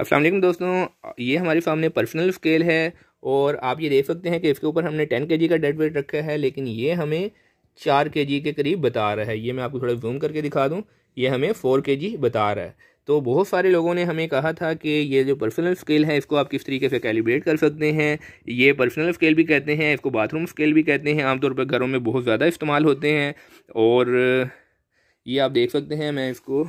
असलम दोस्तों ये हमारे सामने पर्सनल स्केल है और आप ये देख सकते हैं कि इसके ऊपर हमने टेन के का डेड वेट रखा है लेकिन ये हमें चार के के करीब बता रहा है ये मैं आपको थोड़ा जूम करके दिखा दूँ ये हमें फ़ोर के बता रहा है तो बहुत सारे लोगों ने हमें कहा था कि ये जो पर्सनल स्केल है इसको आप किस तरीके से कैलिब्रेट कर सकते हैं ये पर्सनल स्केल भी कहते हैं इसको बाथरूम स्केल भी कहते हैं आमतौर पर घरों में बहुत ज़्यादा इस्तेमाल होते हैं और ये आप देख सकते हैं मैं इसको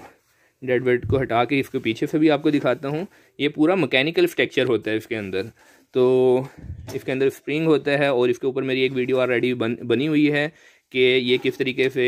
डेड वेट को हटा के इसके पीछे से भी आपको दिखाता हूँ ये पूरा मैकेनिकल स्ट्रक्चर होता है इसके अंदर तो इसके अंदर स्प्रिंग होता है और इसके ऊपर मेरी एक वीडियो ऑलरेडी बन बनी हुई है कि ये किस तरीके से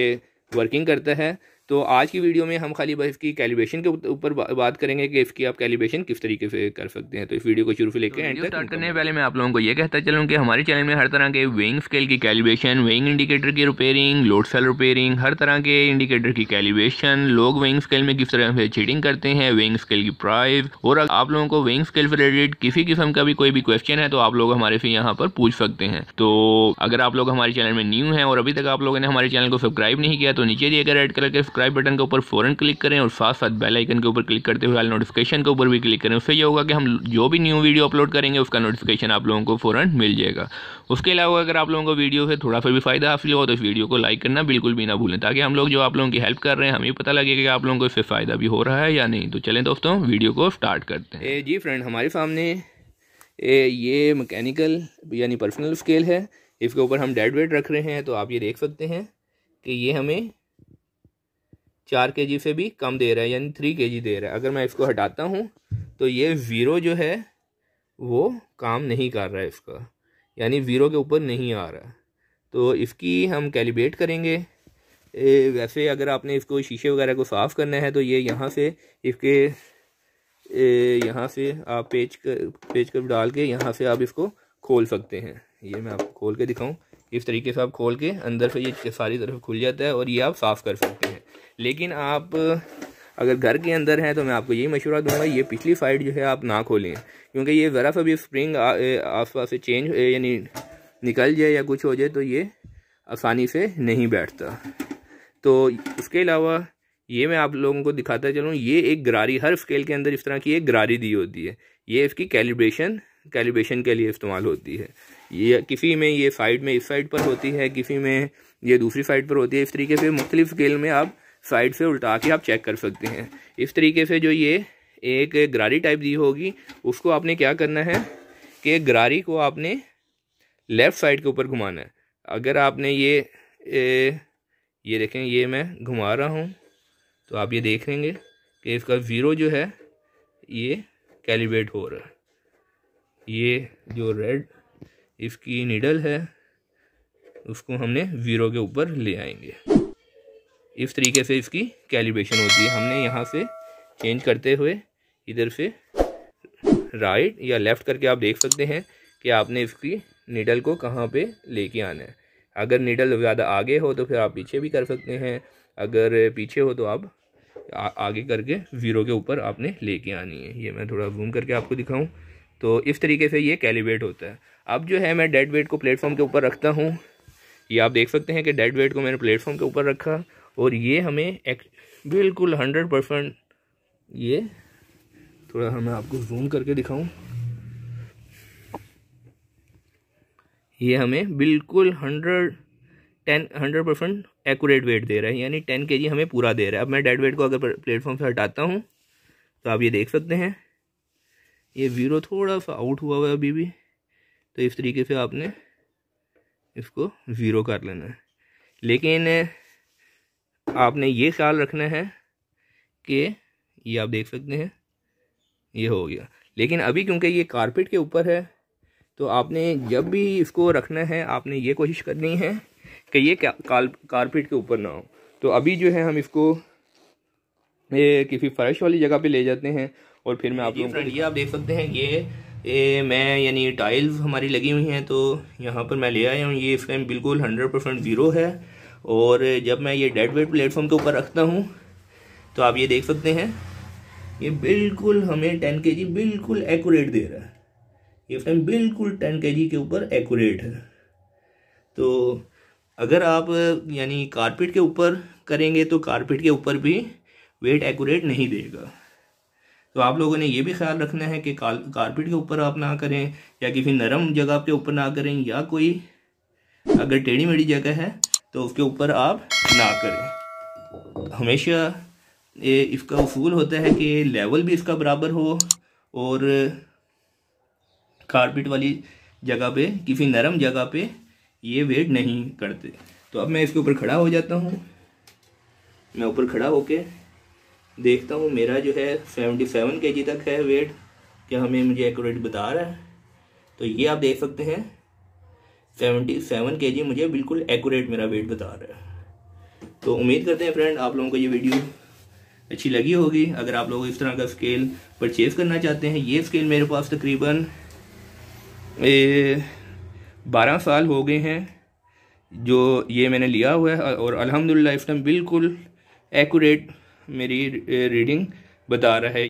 वर्किंग करता है तो आज की वीडियो में हम खाली बस इसकी कैलिब्रेशन के ऊपर बात करेंगे कि इसकी आप कैलिब्रेशन किस तरीके से कर सकते हैं तो इस वीडियो को शुरू से लेकर एंड तो स्टार्ट करने पहले मैं आप लोगों को यह कहता चलूँ कि हमारे चैनल में हर तरह के वेइंग स्केल की कैलिब्रेशन वेइंग इंडिकेटर की रिपेयरिंग लोड सेल रिपेयरिंग हर तरह के इंडिकेटर की कैलिब्रेशन लोग वेइंग स्केल में किस तरह से चीटिंग करते हैं वेइंग स्केल की प्राइस और आप लोगों को वेइंग स्केल से रिलेटेड किसी किस्म का भी कोई भी क्वेश्चन है तो आप लोग हमारे से यहाँ पर पूछ सकते हैं तो अगर आप लोग हमारे चैनल में न्यू हैं और अभी तक आप लोगों ने हमारे चैनल को सब्सक्राइब नहीं किया तो नीचे दिए गए रेड कलर के सब्सक्राइब बटन के ऊपर फ़ौरन क्लिक करें और साथ साथ बेल आइकन के ऊपर क्लिक करते हुए ऑल नोटिफिकेशन के ऊपर भी क्लिक करें उससे ये होगा कि हम जो भी न्यू वीडियो अपलोड करेंगे उसका नोटिफिकेशन आप लोगों को फ़ौरन मिल जाएगा उसके अलावा अगर आप लोगों को वीडियो से थोड़ा सा भी फायदा हासिल हो तो इस वीडियो को लाइक करना बिल्कुल भी ना भूलें ताकि हम लोग जो आप लोगों की हेल्प कर रहे हैं हमें पता लगे कि आप लोगों को इससे फ़ायदा भी हो रहा है या नहीं तो चलें दोस्तों वीडियो को स्टार्ट करते हैं जी फ्रेंड हमारे सामने ये मैकेनिकल यानी पर्सनल स्केल है इसके ऊपर हम डेड वेट रख रहे हैं तो आप ये देख सकते हैं कि ये हमें चार के जी से भी कम दे रहा है यानी थ्री के जी दे रहा है अगर मैं इसको हटाता हूँ तो ये ज़ीरो जो है वो काम नहीं कर रहा है इसका यानी ज़ीरो के ऊपर नहीं आ रहा तो इसकी हम कैलिब्रेट करेंगे ए, वैसे अगर आपने इसको शीशे वगैरह को साफ़ करना है तो ये यहाँ से इसके यहाँ से आप पेज कर पेज कर डाल के यहाँ से आप इसको खोल सकते हैं ये मैं आपको खोल के दिखाऊँ इस तरीके से आप खोल के अंदर से ये सारी तरफ खुल जाता है और ये आप साफ़ कर सकते हैं लेकिन आप अगर घर के अंदर हैं तो मैं आपको यही मशवरा दूंगा ये पिछली साइड जो है आप ना खोलें क्योंकि ये ज़रा सा भी स्प्रिंग आस पास से चेंज यानी निकल जाए या कुछ हो जाए तो ये आसानी से नहीं बैठता तो उसके अलावा ये मैं आप लोगों को दिखाता चलूँ ये एक गरारी हर स्केल के अंदर इस तरह की एक गरारी दी होती है ये इसकी कैलिब्रेशन कैलिब्रेशन के लिए इस्तेमाल होती है ये किसी में ये साइड में इस साइड पर होती है किसी में ये दूसरी साइड पर होती है इस तरीके से मुख्तलिफ स्केल में आप साइड से उल्टा के आप चेक कर सकते हैं इस तरीके से जो ये एक गरारी टाइप दी होगी उसको आपने क्या करना है कि गरारी को आपने लेफ़्ट साइड के ऊपर घुमाना है अगर आपने ये ए, ये देखें ये मैं घुमा रहा हूँ तो आप ये देखेंगे कि इसका ज़ीरो जो है ये कैलिब्रेट हो रहा है ये जो रेड इसकी निडल है उसको हमने ज़ीरो के ऊपर ले आएंगे इस तरीके से इसकी कैलिब्रेशन होती है हमने यहाँ से चेंज करते हुए इधर से राइट या लेफ़्ट करके आप देख सकते हैं कि आपने इसकी निडल को कहाँ पे लेके आना है अगर निडल ज़्यादा आगे हो तो फिर आप पीछे भी कर सकते हैं अगर पीछे हो तो आप आ, आगे करके ज़ीरो के ऊपर आपने लेके आनी है ये मैं थोड़ा जूम करके आपको दिखाऊँ तो इस तरीके से ये कैलिब्रेट होता है अब जो है मैं डेड वेट को प्लेटफॉर्म के ऊपर रखता हूँ ये आप देख सकते हैं कि डेड वेट को मैंने प्लेटफॉर्म के ऊपर रखा और ये हमें एक बिल्कुल हंड्रेड परसेंट ये थोड़ा हमें आपको जूम करके दिखाऊं ये हमें बिल्कुल hundred ten hundred percent accurate weight दे रहा है यानी टेन के हमें पूरा दे रहा है अब मैं डेड वेट को अगर प्लेटफॉर्म से हटाता हूँ तो आप ये देख सकते हैं ये ज़ीरो थोड़ा सा आउट हुआ हुआ है अभी भी तो इस तरीके से आपने इसको ज़ीरो कर लेना है लेकिन आपने ये ख्याल रखना है कि ये आप देख सकते हैं ये हो गया लेकिन अभी क्योंकि ये कारपेट के ऊपर है तो आपने जब भी इसको रखना है आपने ये कोशिश करनी है कि ये कारपेट के ऊपर ना हो तो अभी जो है हम इसको ये किसी फ़र्श वाली जगह पे ले जाते हैं और फिर मैं आप लोग ये आप देख सकते हैं ये ये मैं यानी टाइल्स हमारी लगी हुई हैं तो यहाँ पर मैं ले आया हूँ ये इस टाइम बिल्कुल हंड्रेड परसेंट ज़ीरो है और जब मैं ये डेड वेट प्लेटफॉर्म के ऊपर रखता हूँ तो आप ये देख सकते हैं ये बिल्कुल हमें टेन के जी बिल्कुल एक्यूरेट दे रहा है ये फ्रेम बिल्कुल टेन के जी के ऊपर एक्यूरेट है तो अगर आप यानी कारपेट के ऊपर करेंगे तो कारपेट के ऊपर भी वेट एकूरेट नहीं देगा तो आप लोगों ने ये भी ख्याल रखना है कि कारपेट के ऊपर आप ना करें या किसी नरम जगह के ऊपर ना करें या कोई अगर टेढ़ी मेढ़ी जगह है तो उसके ऊपर आप ना करें हमेशा ये इसका उसूल होता है कि लेवल भी इसका बराबर हो और कारपेट वाली जगह पे किसी नरम जगह पे ये वेट नहीं करते तो अब मैं इसके ऊपर खड़ा हो जाता हूँ मैं ऊपर खड़ा होके देखता हूँ मेरा जो है सेवेंटी सेवन के जी तक है वेट क्या हमें मुझे एक्यूरेट बता रहा है तो ये आप देख सकते हैं सेवेंटी सेवन के जी मुझे बिल्कुल एक्यूरेट मेरा वेट बता रहा है तो उम्मीद करते हैं फ्रेंड आप लोगों को ये वीडियो अच्छी लगी होगी अगर आप लोग इस तरह का स्केल परचेज़ करना चाहते हैं ये स्केल मेरे पास तकरीबन बारह साल हो गए हैं जो ये मैंने लिया हुआ है और अल्हम्दुलिल्लाह इस टाइम बिल्कुल एक्यूरेट मेरी रीडिंग बता रहा है